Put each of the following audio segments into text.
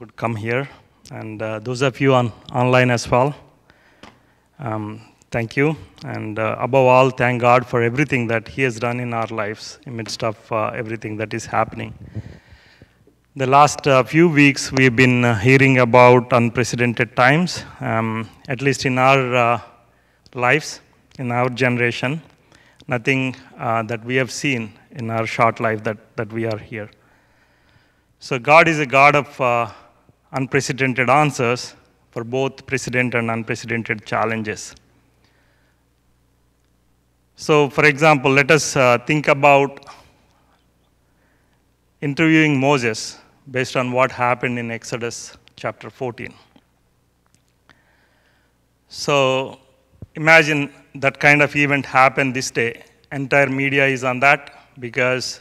could come here. And uh, those of you on online as well, um, thank you. And uh, above all, thank God for everything that He has done in our lives, amidst of uh, everything that is happening. The last uh, few weeks, we've been uh, hearing about unprecedented times, um, at least in our lives, in our generation. Nothing that we have seen in our short life that, that we are here. So God is a God of uh, unprecedented answers for both precedent and unprecedented challenges. So for example, let us uh, think about interviewing Moses based on what happened in Exodus chapter 14. So imagine that kind of event happened this day. Entire media is on that because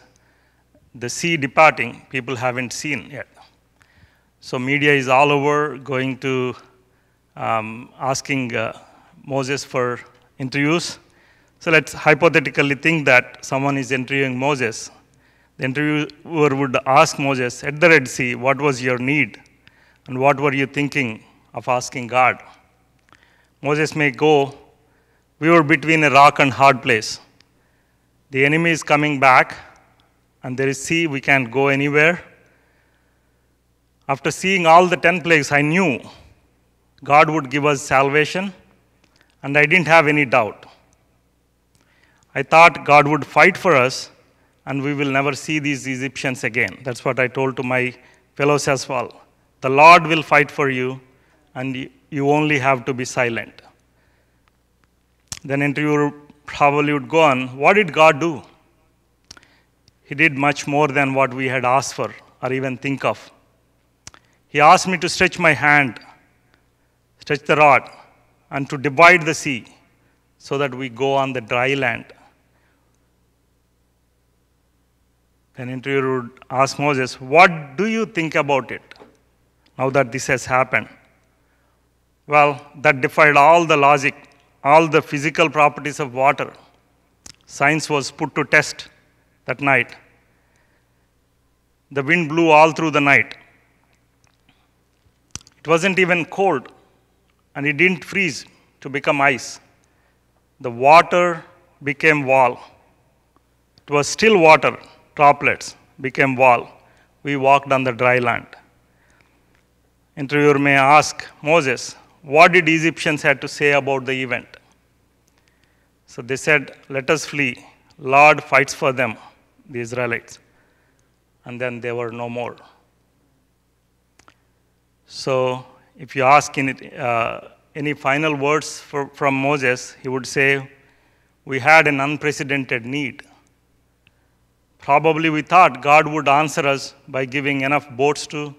the sea departing, people haven't seen yet. So media is all over going to um, asking uh, Moses for interviews. So let's hypothetically think that someone is interviewing Moses. The interviewer would ask Moses, at the Red Sea, what was your need? And what were you thinking of asking God? Moses may go, we were between a rock and hard place. The enemy is coming back, and there is sea, we can't go anywhere. After seeing all the 10 plagues, I knew God would give us salvation, and I didn't have any doubt. I thought God would fight for us, and we will never see these Egyptians again. That's what I told to my fellows as well. The Lord will fight for you, and you only have to be silent. Then interviewer probably would go on, what did God do? He did much more than what we had asked for or even think of. He asked me to stretch my hand, stretch the rod, and to divide the sea so that we go on the dry land. An interviewer would ask Moses, What do you think about it now that this has happened? Well, that defied all the logic, all the physical properties of water. Science was put to test that night. The wind blew all through the night. It wasn't even cold, and it didn't freeze to become ice. The water became wall. It was still water, droplets became wall. We walked on the dry land. Interviewer may ask Moses, what did Egyptians had to say about the event? So they said, let us flee. Lord fights for them, the Israelites. And then they were no more. So if you ask any, uh, any final words for, from Moses, he would say, we had an unprecedented need. Probably we thought God would answer us by giving enough boats to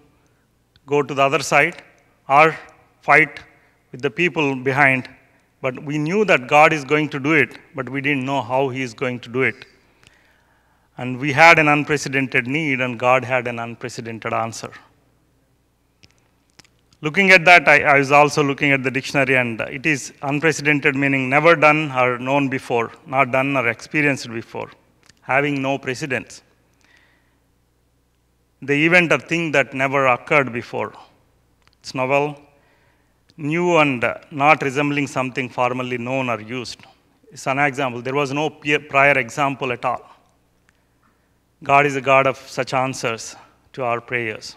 go to the other side or fight with the people behind. But we knew that God is going to do it, but we didn't know how He is going to do it. And we had an unprecedented need, and God had an unprecedented answer. Looking at that, I, I was also looking at the dictionary, and it is unprecedented, meaning never done or known before, not done or experienced before, having no precedence. The event or thing that never occurred before. It's novel, new and not resembling something formally known or used. It's an example. There was no prior example at all. God is a God of such answers to our prayers.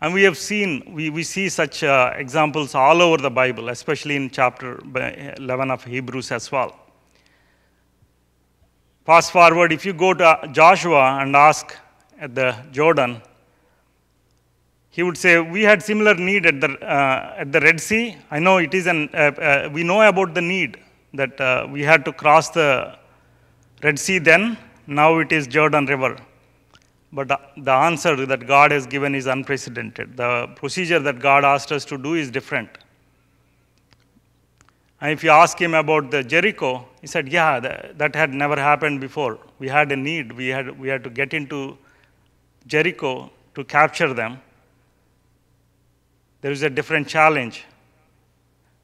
And we have seen, we, we see such uh, examples all over the Bible, especially in chapter 11 of Hebrews as well. Fast forward, if you go to uh, Joshua and ask at the Jordan, he would say, We had similar need at the, uh, at the Red Sea. I know it is an, uh, uh we know about the need that uh, we had to cross the Red Sea then. Now it is Jordan River. But the answer that God has given is unprecedented. The procedure that God asked us to do is different. And if you ask him about the Jericho, he said, yeah, that, had never happened before. We had a need. We had, we had to get into Jericho to capture them. There is a different challenge.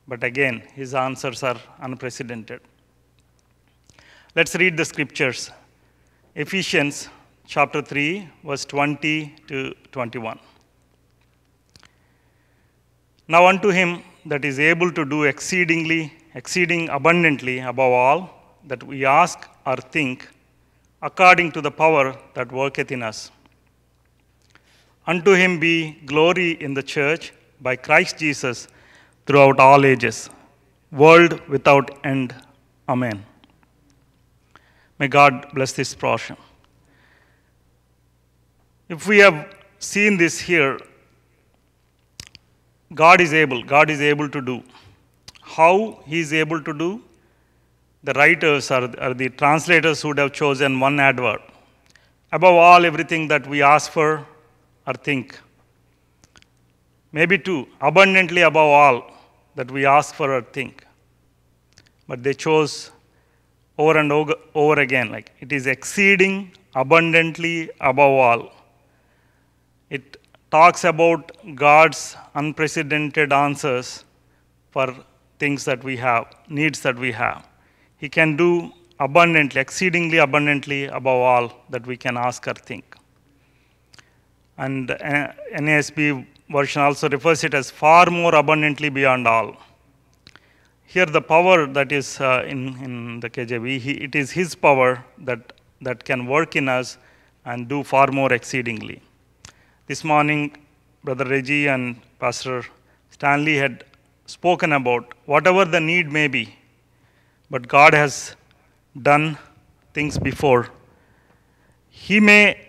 But again, his answers are unprecedented. Let's read the scriptures. Ephesians chapter 3, verse 20 to 21. Now unto him that is able to do exceedingly, exceeding abundantly above all that we ask or think, according to the power that worketh in us. Unto him be glory in the church by Christ Jesus throughout all ages, world without end. Amen. May God bless this portion. If we have seen this here, God is able, God is able to do. How He is able to do? The writers or, or the translators would have chosen one adverb. Above all, everything that we ask for or think. Maybe two, abundantly above all that we ask for or think. But they chose over and over, over again, like it is exceeding abundantly above all. It talks about God's unprecedented answers for things that we have, needs that we have. He can do abundantly, exceedingly abundantly above all that we can ask or think. And uh, NASB version also refers it as far more abundantly beyond all. Here the power that is uh, in, in the KJV, he, it is his power that, that can work in us and do far more exceedingly. This morning, Brother Reggie and Pastor Stanley had spoken about whatever the need may be, but God has done things before. He may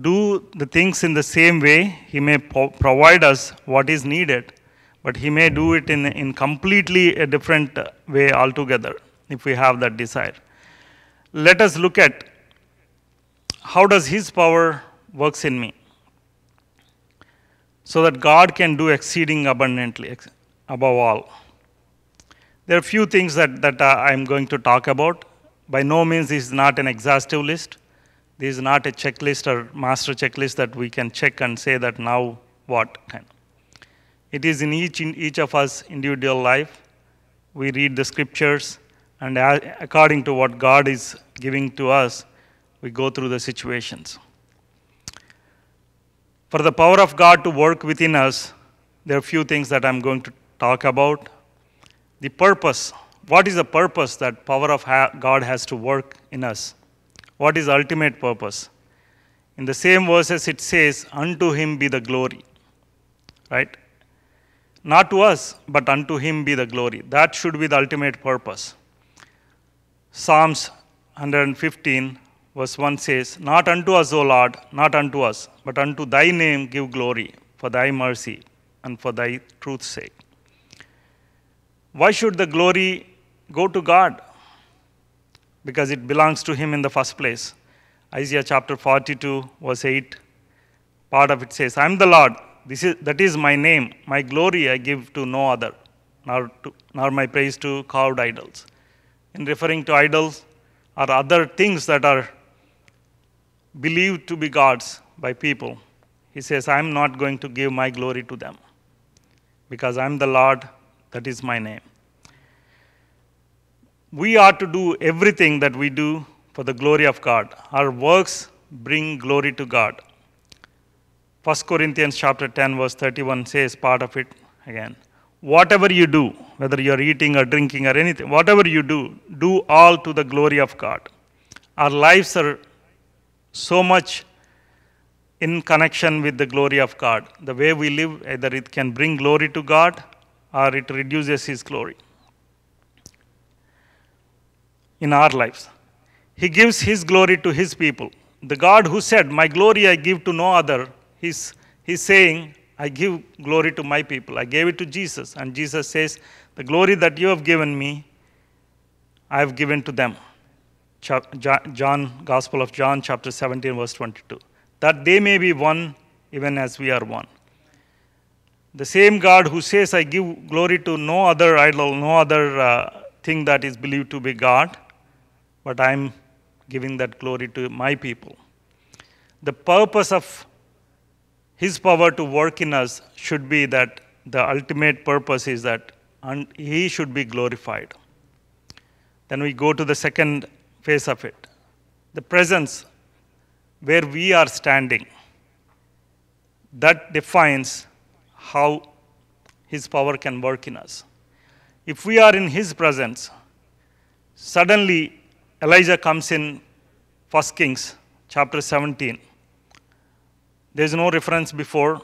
do the things in the same way, He may po- provide us what is needed, but He may do it in, in completely a different way altogether if we have that desire. Let us look at how does His power works in me so that God can do exceeding abundantly above all. There are few things that, that uh, I'm going to talk about. By no means this is not an exhaustive list. This is not a checklist or master checklist that we can check and say that now what. can. It is in each, in each of us individual life. We read the scriptures and uh, according to what God is giving to us, we go through the situations. For the power of God to work within us, there are a few things that I'm going to talk about. The purpose. What is the purpose that power of God has to work in us? What is ultimate purpose? In the same verses, it says, Unto him be the glory. Right? Not to us, but unto him be the glory. That should be the ultimate purpose. Psalms 115 verse 1 says, Not unto us, O Lord, not unto us, but unto thy name give glory, for thy mercy and for thy truth's sake. Why should the glory go to God? Because it belongs to him in the first place. Isaiah chapter 42, verse 8, part of it says, I am the Lord, this is, that is my name, my glory I give to no other, nor, to, nor my praise to carved idols. In referring to idols, are other things that are believed to be gods by people, he says, I'm not going to give my glory to them because I'm the Lord, that is my name. We are to do everything that we do for the glory of God. Our works bring glory to God. 1 Corinthians chapter 10 verse 31 says part of it again. Whatever you do, whether you're eating or drinking or anything, whatever you do, do all to the glory of God. Our lives are so much in connection with the glory of God. The way we live, either it can bring glory to God or it reduces His glory in our lives. He gives His glory to His people. The God who said, My glory I give to no other, He's, he's saying, I give glory to my people. I gave it to Jesus. And Jesus says, The glory that you have given me, I have given to them. John, Gospel of John, chapter 17, verse 22, that they may be one even as we are one. The same God who says, I give glory to no other idol, no other uh, thing that is believed to be God, but I'm giving that glory to my people. The purpose of His power to work in us should be that the ultimate purpose is that and He should be glorified. Then we go to the second face of it. The presence where we are standing, that defines how His power can work in us. If we are in His presence, suddenly Elijah comes in 1 Kings chapter 17. There is no reference before.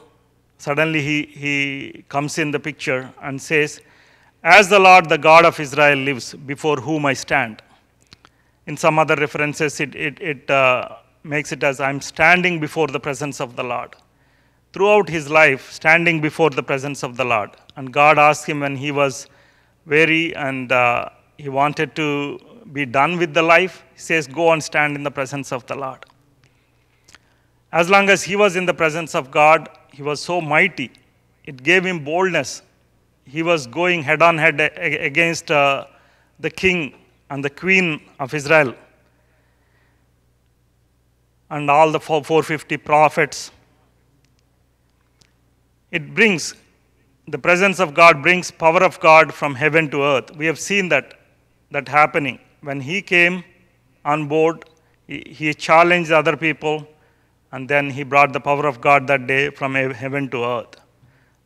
Suddenly he, he comes in the picture and says, As the Lord, the God of Israel, lives, before whom I stand. In some other references, it, it, it uh, makes it as I'm standing before the presence of the Lord. Throughout his life, standing before the presence of the Lord. And God asked him when he was weary and uh, he wanted to be done with the life, he says, Go and stand in the presence of the Lord. As long as he was in the presence of God, he was so mighty. It gave him boldness. He was going head on head against uh, the king and the Queen of Israel and all the 450 prophets. It brings, the presence of God brings power of God from heaven to earth. We have seen that, that happening. When he came on board, he, he challenged other people, and then he brought the power of God that day from heaven to earth.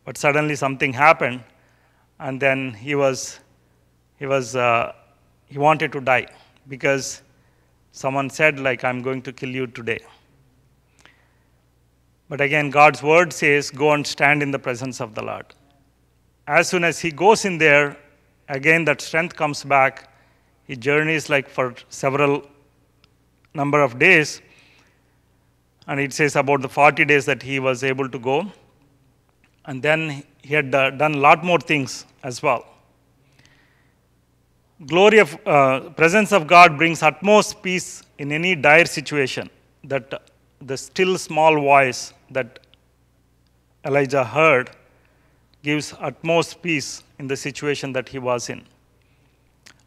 But suddenly something happened, and then he was, he was uh, he wanted to die because someone said, like, I'm going to kill you today. But again, God's word says, go and stand in the presence of the Lord. As soon as he goes in there, again that strength comes back. He journeys like for several number of days. And it says about the 40 days that he was able to go. And then he had done a lot more things as well glory of uh, presence of God brings utmost peace in any dire situation that the still small voice that Elijah heard gives utmost peace in the situation that he was in.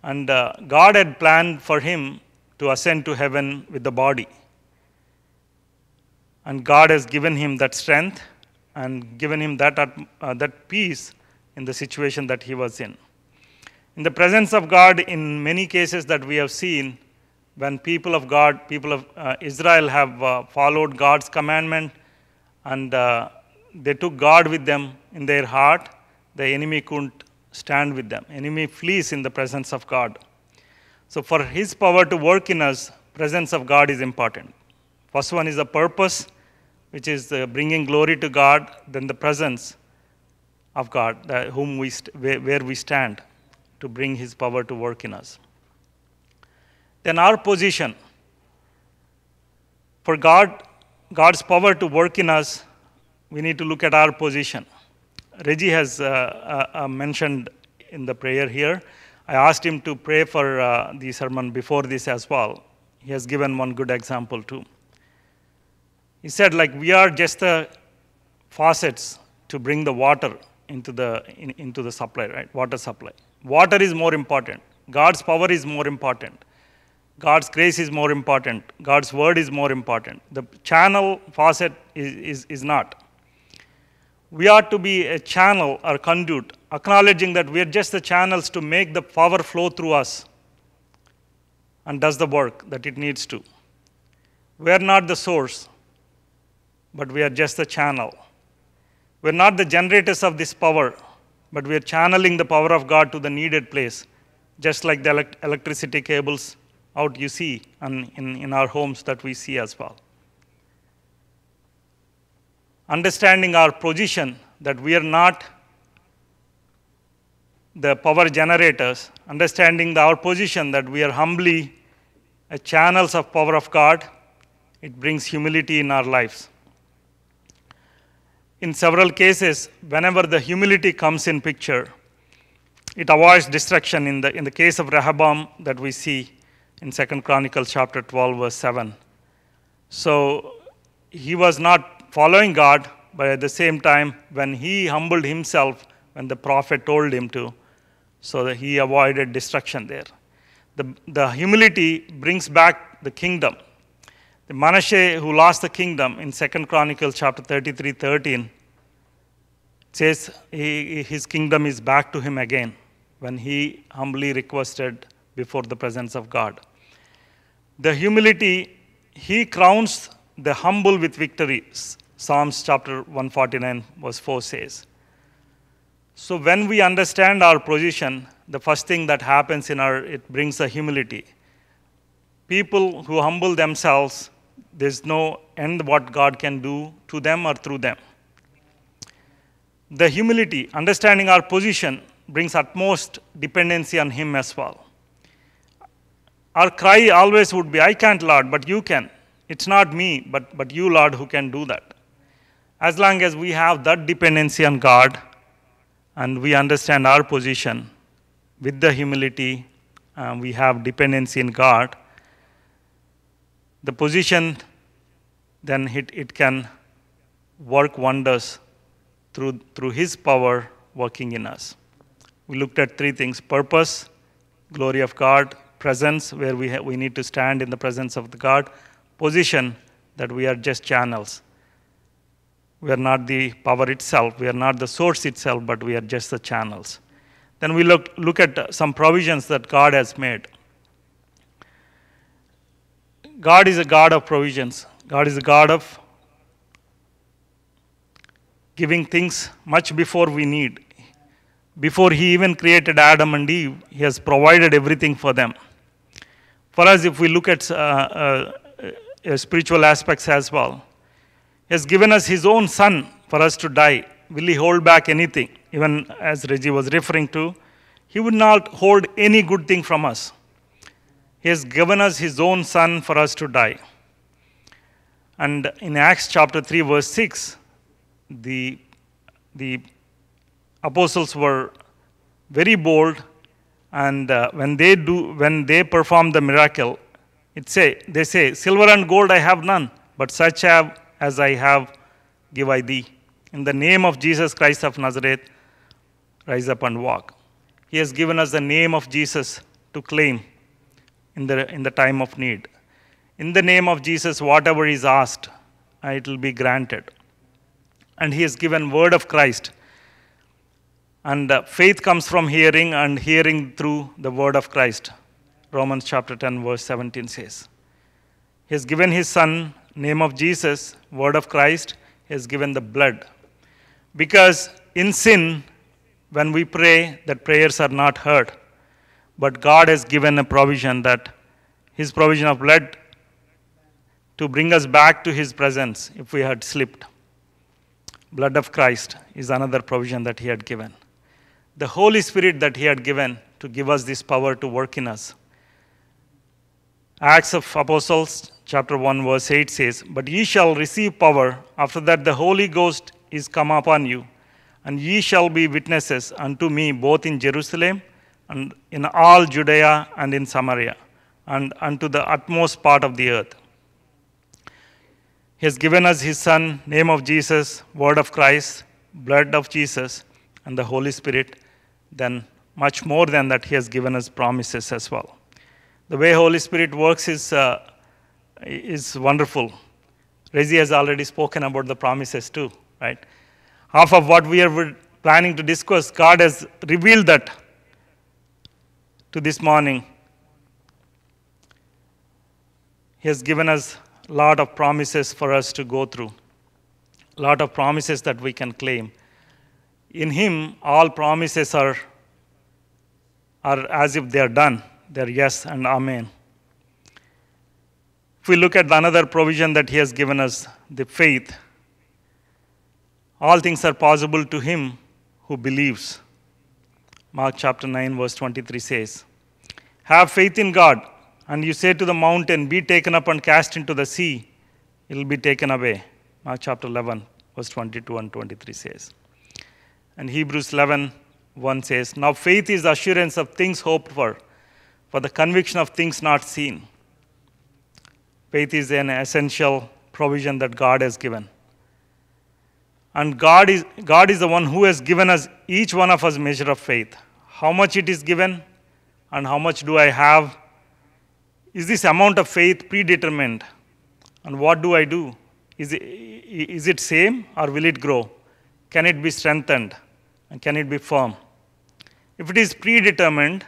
And uh, God had planned for him to ascend to heaven with the body. And God has given him that strength and given him that, uh, that peace in the situation that he was in. In the presence of God, in many cases that we have seen, when people of God, people of uh, Israel have uh, followed God's commandment and uh, they took God with them in their heart, the enemy couldn't stand with them. Enemy flees in the presence of God. So for his power to work in us, presence of God is important. First one is the purpose, which is uh, bringing glory to God, then the presence of God, whom we where we stand to bring his power to work in us. Then our position for God, God's power to work in us, we need to look at our position. Reggie has uh, uh, uh, mentioned in the prayer here. I asked him to pray for uh, the sermon before this as well. He has given one good example too. He said, like, we are just the faucets to bring the water into the, in, into the supply, right? Water supply. Water is more important. God's power is more important. God's grace is more important. God's word is more important. The channel faucet is, is, is not. We ought to be a channel or conduit, acknowledging that we are just the channels to make the power flow through us and does the work that it needs to. We are not the source, but we are just the channel. We're not the generators of this power, but we are channeling the power of God to the needed place, just like the elect electricity cables out you see and in, in our homes that we see as well. Understanding our position that we are not the power generators, understanding the, our position that we are humbly channels of power of God, it brings humility in our lives in several cases, whenever the humility comes in picture, it avoids destruction. In the, in the case of Rehoboam that we see in 2nd Chronicles chapter 12, verse 7. So he was not following God, but at the same time, when he humbled himself, when the prophet told him to, so that he avoided destruction there. The, the humility brings back the kingdom. The Manasseh who lost the kingdom in Second Chronicles chapter 33, 13, says he, his kingdom is back to him again when he humbly requested before the presence of God. The humility, he crowns the humble with victories, Psalms chapter 149, verse 4 says. So when we understand our position, the first thing that happens in our, it brings a humility. People who humble themselves there's no end what God can do to them or through them. The humility, understanding our position, brings utmost dependency on Him as well. Our cry always would be, I can't, Lord, but you can. It's not me, but, but you, Lord, who can do that. As long as we have that dependency on God and we understand our position with the humility, um, we have dependency in God the position, then it, it can work wonders through, through his power working in us. We looked at three things, purpose, glory of God, presence, where we, we need to stand in the presence of the God, position, that we are just channels. We are not the power itself, we are not the source itself, but we are just the channels. Then we look, look at some provisions that God has made. God is a God of provisions. God is a God of giving things much before we need. Before He even created Adam and Eve, He has provided everything for them. For us, if we look at uh, uh, uh spiritual aspects as well, He has given us His own Son for us to die. Will He hold back anything? Even as Reggie was referring to, He would not hold any good thing from us. He has given us His own Son for us to die. And in Acts chapter 3, verse 6, the, the apostles were very bold, and uh, when, they do, when they perform the miracle, it say, they say, Silver and gold I have none, but such have as I have give I thee. In the name of Jesus Christ of Nazareth, rise up and walk. He has given us the name of Jesus to claim in the, in the time of need. In the name of Jesus, whatever is asked, uh, it will be granted. And he is given word of Christ. And uh, faith comes from hearing, and hearing through the word of Christ. Romans chapter 10, verse 17 says. He has given his son, name of Jesus, word of Christ. He has given the blood. Because in sin, when we pray, that prayers are not heard. But God has given a provision that his provision of blood to bring us back to his presence if we had slipped. Blood of Christ is another provision that he had given. The Holy Spirit that he had given to give us this power to work in us. Acts of Apostles, chapter 1, verse 8 says, But ye shall receive power, after that the Holy Ghost is come upon you, and ye shall be witnesses unto me both in Jerusalem and in all Judea and in Samaria, and unto the utmost part of the earth. He has given us His Son, name of Jesus, word of Christ, blood of Jesus, and the Holy Spirit. Then, much more than that, He has given us promises as well. The way Holy Spirit works is, uh, is wonderful. Rezi has already spoken about the promises too, right? Half of what we are planning to discuss, God has revealed that to this morning. He has given us a lot of promises for us to go through, a lot of promises that we can claim. In Him, all promises are, are as if they are done. They are yes and amen. If we look at another provision that He has given us, the faith, all things are possible to Him who believes. Mark chapter 9, verse 23 says, Have faith in God, and you say to the mountain, Be taken up and cast into the sea, it will be taken away. Mark chapter 11, verse 22 and 23 says. And Hebrews 11, 1 says, Now faith is the assurance of things hoped for, for the conviction of things not seen. Faith is an essential provision that God has given. And God is, God is the one who has given us, each one of us, measure of faith. How much it is given and how much do I have? Is this amount of faith predetermined? And what do I do? Is it, is it same or will it grow? Can it be strengthened? And can it be firm? If it is predetermined,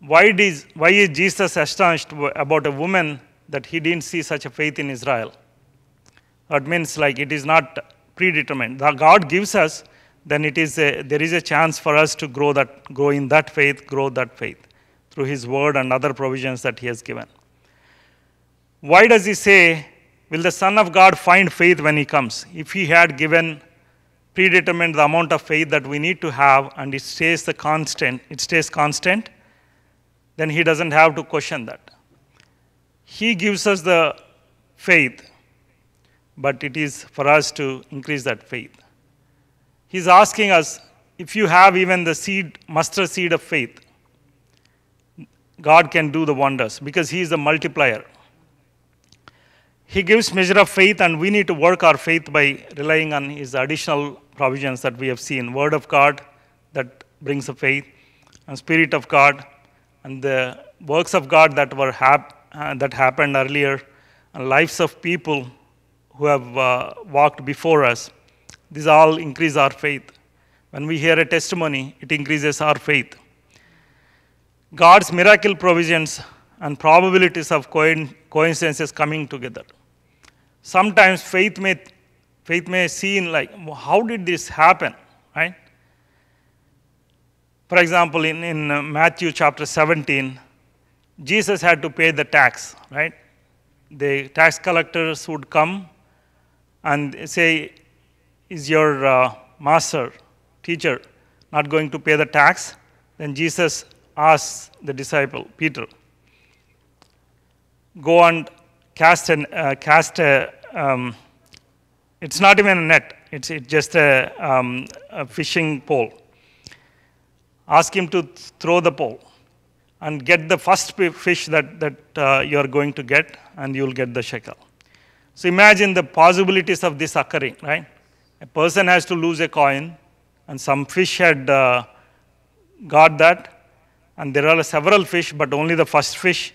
why, is why is Jesus astonished about a woman that he didn't see such a faith in Israel? That means like it is not predetermined, The God gives us, then it is a, there is a chance for us to grow, that, grow in that faith, grow that faith through His word and other provisions that He has given. Why does He say, Will the Son of God find faith when He comes? If He had given predetermined the amount of faith that we need to have and it stays the constant, it stays constant, then He doesn't have to question that. He gives us the faith but it is for us to increase that faith. He's asking us if you have even the seed, mustard seed of faith, God can do the wonders because He is the multiplier. He gives measure of faith, and we need to work our faith by relying on His additional provisions that we have seen Word of God that brings the faith, and Spirit of God, and the works of God that, were hap- uh, that happened earlier, and lives of people who have uh, walked before us, these all increase our faith. When we hear a testimony, it increases our faith. God's miracle provisions and probabilities of coincidences coming together. Sometimes faith may, faith may seem like, how did this happen, right? For example, in, in uh, Matthew chapter 17, Jesus had to pay the tax, right? The tax collectors would come and say, is your uh, master, teacher, not going to pay the tax? Then Jesus asks the disciple, Peter, go and cast an, uh, cast a, um, it's not even a net, it's, it's just a, um, a fishing pole. Ask him to throw the pole and get the first fish that, that uh, you are going to get, and you'll get the shekel. So imagine the possibilities of this occurring, right? A person has to lose a coin, and some fish had uh, got that, and there are several fish, but only the first fish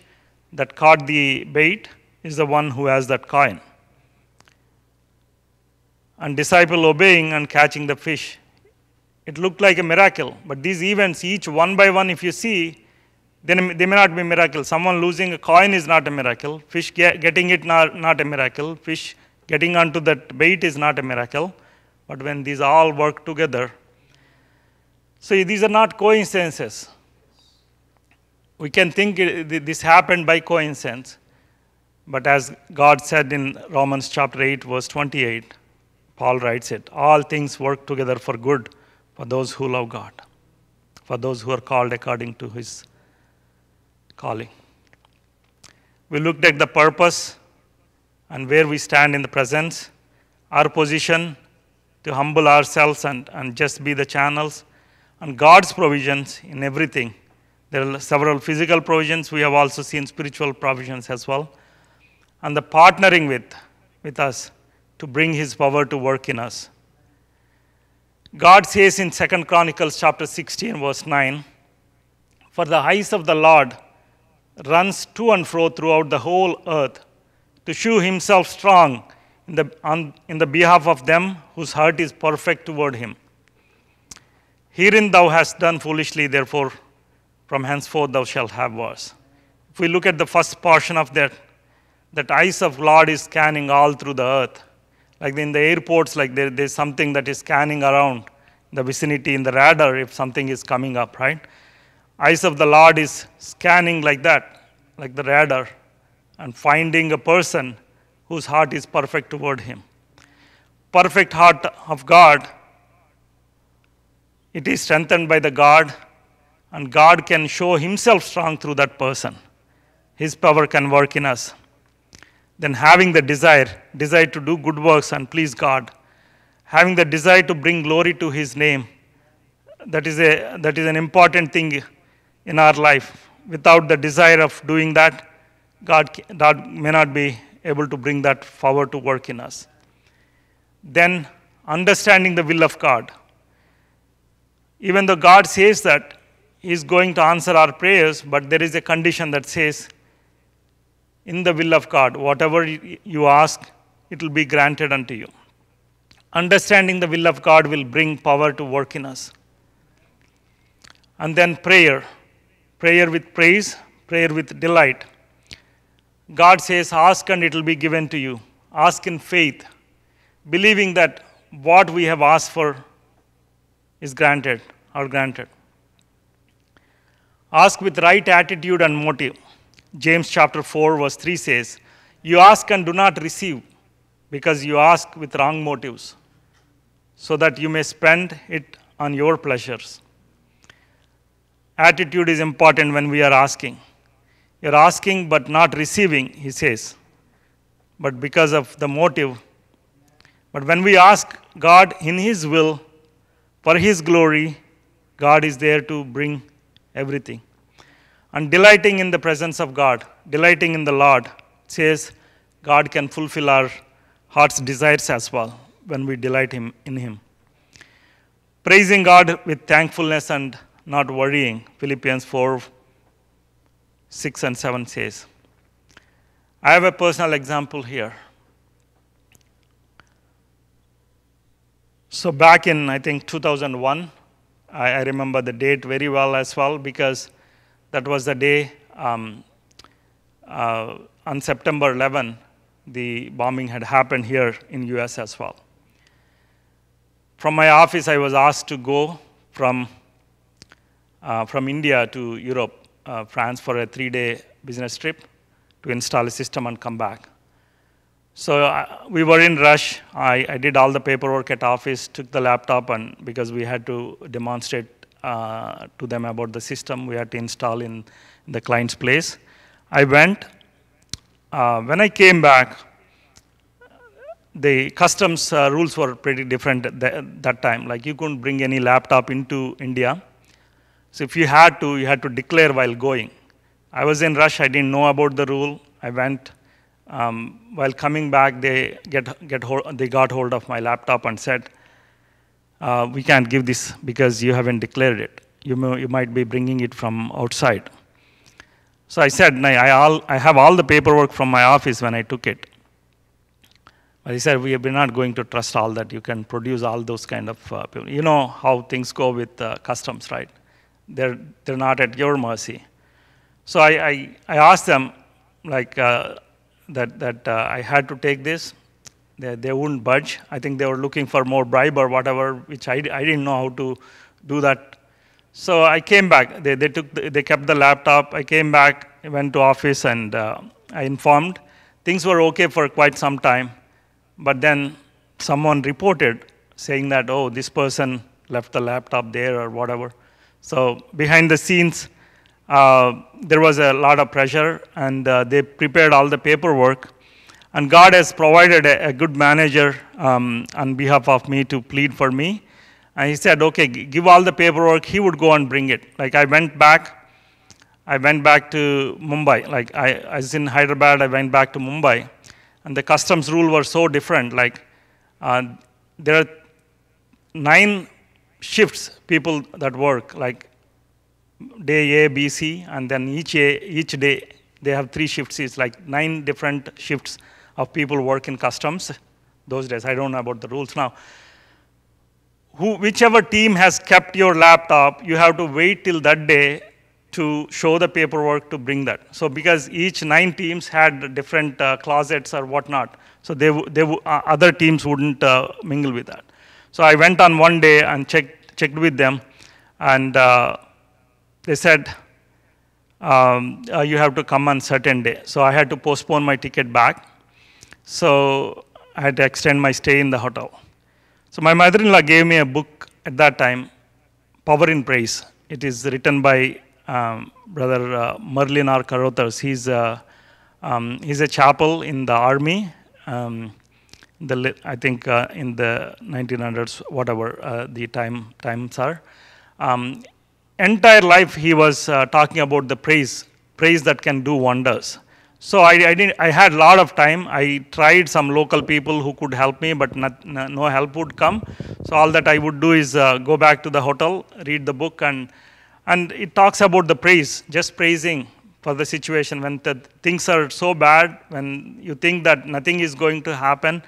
that caught the bait is the one who has that coin. And disciple obeying and catching the fish. It looked like a miracle, but these events, each one by one, if you see, then they may not be miracle. Someone losing a coin is not a miracle. Fish get, getting it not, not a miracle. Fish getting onto that bait is not a miracle. But when these all work together, so these are not coincidences. We can think it, this happened by coincidence. But as God said in Romans chapter 8, verse 28, Paul writes it all things work together for good for those who love God, for those who are called according to his calling. We looked at the purpose and where we stand in the presence, our position to humble ourselves and, and just be the channels, and God's provisions in everything. There are several physical provisions. We have also seen spiritual provisions as well. And the partnering with, with us to bring his power to work in us. God says in 2 Chronicles chapter 16, verse 9, For the eyes of the Lord runs to and fro throughout the whole earth to shew himself strong in the, on, in the behalf of them whose heart is perfect toward him. Herein thou hast done foolishly, therefore, from henceforth thou shalt have wars. If we look at the first portion of that, that eyes of Lord is scanning all through the earth. Like in the airports, like there, there's something that is scanning around the vicinity in the radar if something is coming up, right? eyes of the Lord is scanning like that, like the radar, and finding a person whose heart is perfect toward him. Perfect heart of God, it is strengthened by the God, and God can show himself strong through that person. His power can work in us. Then having the desire, desire to do good works and please God, having the desire to bring glory to his name, that is, a, that is an important thing in our life. Without the desire of doing that, God, God may not be able to bring that power to work in us. Then, understanding the will of God. Even though God says that He is going to answer our prayers, but there is a condition that says, in the will of God, whatever you ask, it will be granted unto you. Understanding the will of God will bring power to work in us. And then prayer prayer with praise, prayer with delight. God says, Ask and it will be given to you. Ask in faith, believing that what we have asked for is granted or granted. Ask with right attitude and motive. James chapter 4, verse 3 says, You ask and do not receive because you ask with wrong motives, so that you may spend it on your pleasures. Attitude is important when we are asking. You're asking but not receiving, he says, but because of the motive. But when we ask God in His will, for His glory, God is there to bring everything. And delighting in the presence of God, delighting in the Lord, says God can fulfill our heart's desires as well when we delight him in him praising god with thankfulness and not worrying, Philippians 4 6 and 7 says. I have a personal example here. So, back in, I think, 2001, I, I remember the date very well as well because that was the day um, uh, on September 11, the bombing had happened here in US as well. From my office, I was asked to go from uh, from India to Europe, uh, France for a three-day business trip to install a system and come back. So uh, we were in rush. I, I, did all the paperwork at office, took the laptop, and because we had to demonstrate uh, to them about the system we had to install in, in the client's place. I went. Uh, when I came back, the customs uh, rules were pretty different that time. Like you couldn't bring any laptop into India so if you had to, you had to declare while going. I was in rush. I didn't know about the rule. I went. Um, while coming back, they, get, get hold, they got hold of my laptop and said, uh, we can't give this because you haven't declared it. You, may, you might be bringing it from outside. So I said, I, all, I have all the paperwork from my office when I took it. But he said, we are not going to trust all that. You can produce all those kind of uh, people. You know how things go with uh, customs, right? they're, they're not at your mercy. So I, I, I asked them, like, uh, that, that uh, I had to take this. They, they wouldn't budge. I think they were looking for more bribe or whatever, which I, I didn't know how to do that. So I came back. They, they, took the, they kept the laptop. I came back, went to office, and uh, I informed. Things were OK for quite some time. But then someone reported saying that, oh, this person left the laptop there or whatever. So behind the scenes, uh, there was a lot of pressure, and uh, they prepared all the paperwork. And God has provided a, a good manager um, on behalf of me to plead for me. And he said, okay, give all the paperwork. He would go and bring it. Like I went back. I went back to Mumbai. Like I, I was in Hyderabad. I went back to Mumbai. And the customs rule were so different. Like uh, there are nine shifts people that work, like day A, B, C, and then each, a, each day they have three shifts. It's like nine different shifts of people work in customs those days. I don't know about the rules now. Who, whichever team has kept your laptop, you have to wait till that day to show the paperwork to bring that. So because each nine teams had different uh, closets or whatnot, so they, they uh, other teams wouldn't uh, mingle with that. So I went on one day and checked, checked with them, and uh, they said, um, uh, you have to come on certain day. So I had to postpone my ticket back. So I had to extend my stay in the hotel. So my mother-in-law gave me a book at that time, Power in Praise. It is written by um, Brother uh, Merlin R. Carothers. He's, uh, um, he's a chapel in the army. Um, the I think uh, in the 1900s, whatever uh, the time times are. Um, entire life he was uh, talking about the praise, praise that can do wonders. So I, I didn't. I had a lot of time. I tried some local people who could help me, but not, no help would come. So all that I would do is uh, go back to the hotel, read the book, and and it talks about the praise, just praising for the situation when the things are so bad, when you think that nothing is going to happen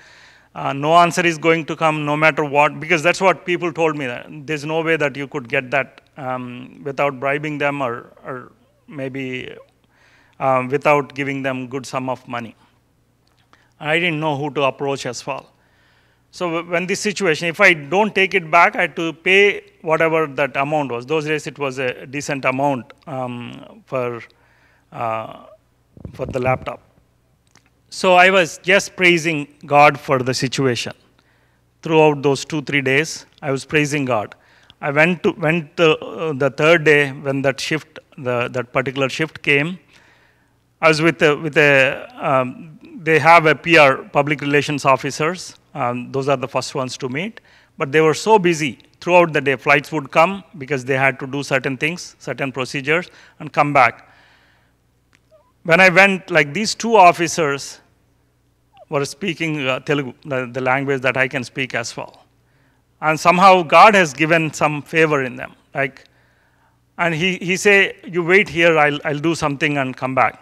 uh, no answer is going to come no matter what, because that's what people told me. That there's no way that you could get that um, without bribing them or, or maybe um, without giving them good sum of money. I didn't know who to approach as well. So when this situation, if I don't take it back, I had to pay whatever that amount was. Those days it was a decent amount um, for, uh, for the laptop. So I was just praising God for the situation. Throughout those two, three days, I was praising God. I went to went to, uh, the third day when that shift, the, that particular shift came. I was with a, with a um, they have a PR, public relations officers. Um, those are the first ones to meet. But they were so busy throughout the day. Flights would come because they had to do certain things, certain procedures, and come back. When I went, like these two officers were speaking uh, Telugu, the, the language that I can speak as well. And somehow God has given some favor in them. Like, and he, he say, you wait here, I'll, I'll do something and come back.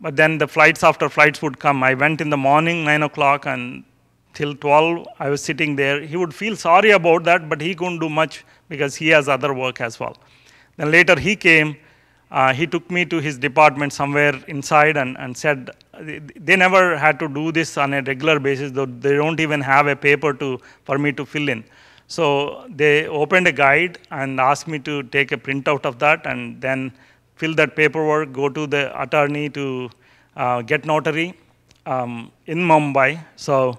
But then the flights after flights would come. I went in the morning, 9 o'clock, and till 12, I was sitting there. He would feel sorry about that, but he couldn't do much because he has other work as well. Then later he came, uh, he took me to his department somewhere inside and, and said they never had to do this on a regular basis, though they don't even have a paper to, for me to fill in. So they opened a guide and asked me to take a printout of that and then fill that paperwork, go to the attorney to uh, get notary um, in Mumbai. So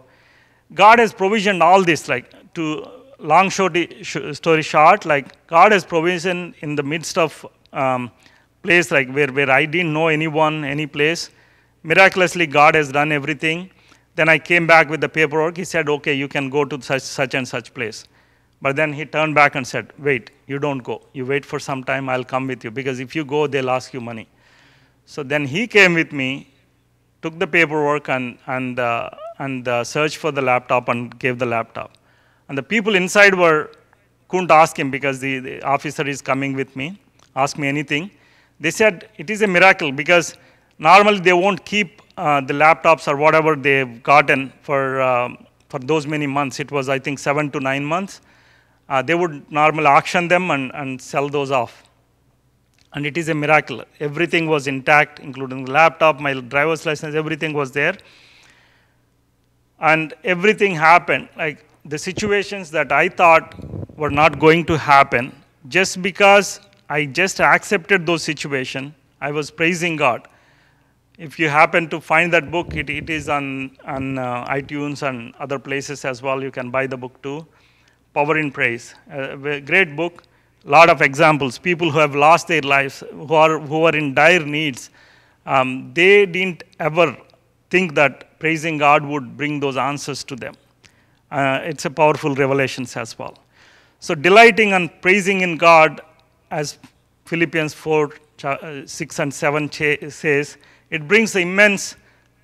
God has provisioned all this, like to long story short, like God has provisioned in the midst of um, place like where, where I didn't know anyone, any place. Miraculously, God has done everything. Then I came back with the paperwork. He said, okay, you can go to such, such and such place. But then he turned back and said, wait, you don't go. You wait for some time, I'll come with you. Because if you go, they'll ask you money. So then he came with me, took the paperwork and, and, uh, and uh, searched for the laptop and gave the laptop. And the people inside were, couldn't ask him because the, the officer is coming with me, ask me anything. They said it is a miracle because normally they won't keep uh, the laptops or whatever they've gotten for, um, for those many months. It was, I think, seven to nine months. Uh, they would normally auction them and, and sell those off. And it is a miracle. Everything was intact, including the laptop, my driver's license, everything was there. And everything happened. Like the situations that I thought were not going to happen, just because I just accepted those situation. I was praising God. If you happen to find that book, it, it is on, on uh, iTunes and other places as well. You can buy the book too. Power in Praise, great book. A lot of examples. People who have lost their lives, who are, who are in dire needs, um, they didn't ever think that praising God would bring those answers to them. Uh, it's a powerful revelations as well. So delighting and praising in God as Philippians 4, uh, 6 and 7 says, it brings immense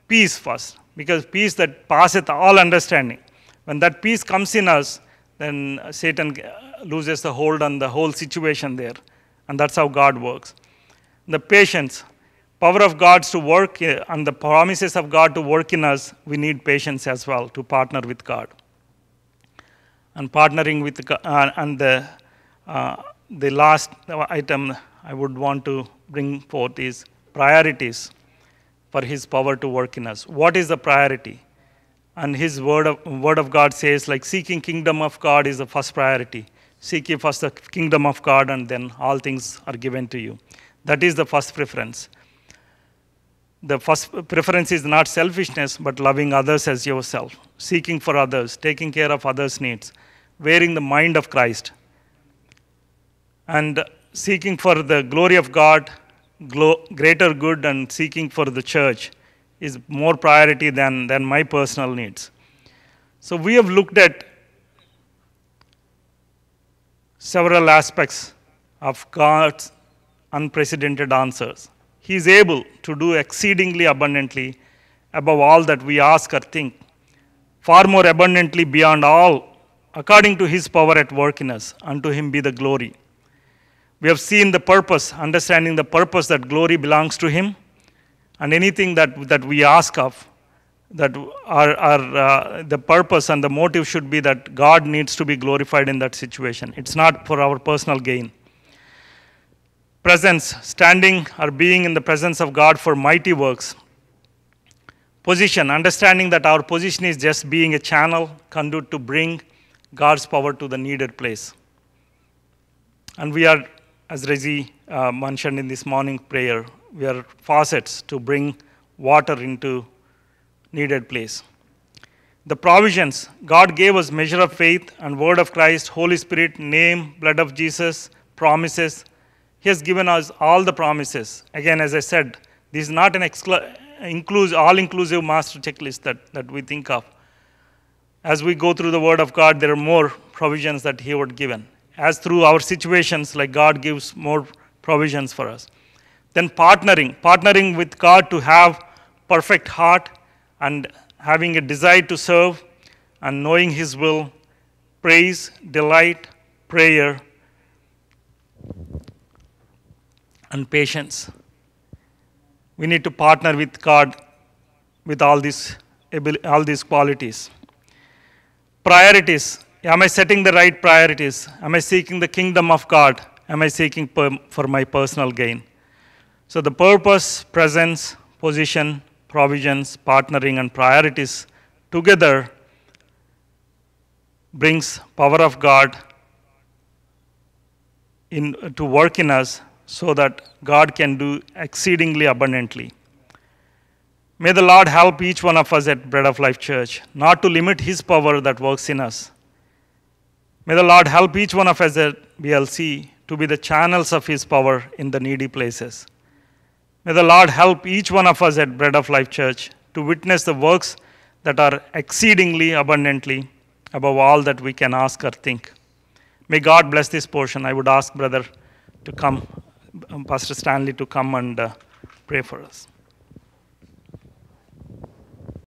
peace first, because peace that passeth all understanding. When that peace comes in us, then uh, Satan uh, loses the hold on the whole situation there. And that's how God works. The patience, power of God to work, and the promises of God to work in us, we need patience as well to partner with God. And partnering with God, uh, and the uh, the last item I would want to bring forth is priorities for his power to work in us. What is the priority? And his word of, word of God says, like, seeking kingdom of God is the first priority. Seek ye first the kingdom of God, and then all things are given to you. That is the first preference. The first preference is not selfishness, but loving others as yourself, seeking for others, taking care of others' needs, wearing the mind of Christ and seeking for the glory of God, greater good, and seeking for the church is more priority than, than my personal needs. So we have looked at several aspects of God's unprecedented answers. He is able to do exceedingly abundantly above all that we ask or think, far more abundantly beyond all, according to his power at work in us. Unto him be the glory. We have seen the purpose, understanding the purpose that glory belongs to Him. And anything that, that we ask of, that our, our, uh, the purpose and the motive should be that God needs to be glorified in that situation. It's not for our personal gain. Presence, standing or being in the presence of God for mighty works. Position, understanding that our position is just being a channel, conduit to bring God's power to the needed place. And we are as Rezi uh, mentioned in this morning prayer, we are faucets to bring water into needed place. The provisions, God gave us measure of faith and word of Christ, Holy Spirit, name, blood of Jesus, promises. He has given us all the promises. Again, as I said, this is not an includes all-inclusive master checklist that, that we think of. As we go through the word of God, there are more provisions that he would given as through our situations, like God gives more provisions for us. Then partnering, partnering with God to have perfect heart and having a desire to serve and knowing His will, praise, delight, prayer, and patience. We need to partner with God with all these, all these qualities. Priorities Am I setting the right priorities? Am I seeking the kingdom of God? Am I seeking per, for my personal gain? So the purpose, presence, position, provisions, partnering, and priorities together brings power of God in, to work in us so that God can do exceedingly abundantly. May the Lord help each one of us at Bread of Life Church not to limit His power that works in us May the Lord help each one of us at BLC to be the channels of His power in the needy places. May the Lord help each one of us at Bread of Life Church to witness the works that are exceedingly abundantly above all that we can ask or think. May God bless this portion. I would ask Brother to come, um, Pastor Stanley, to come and uh, pray for us.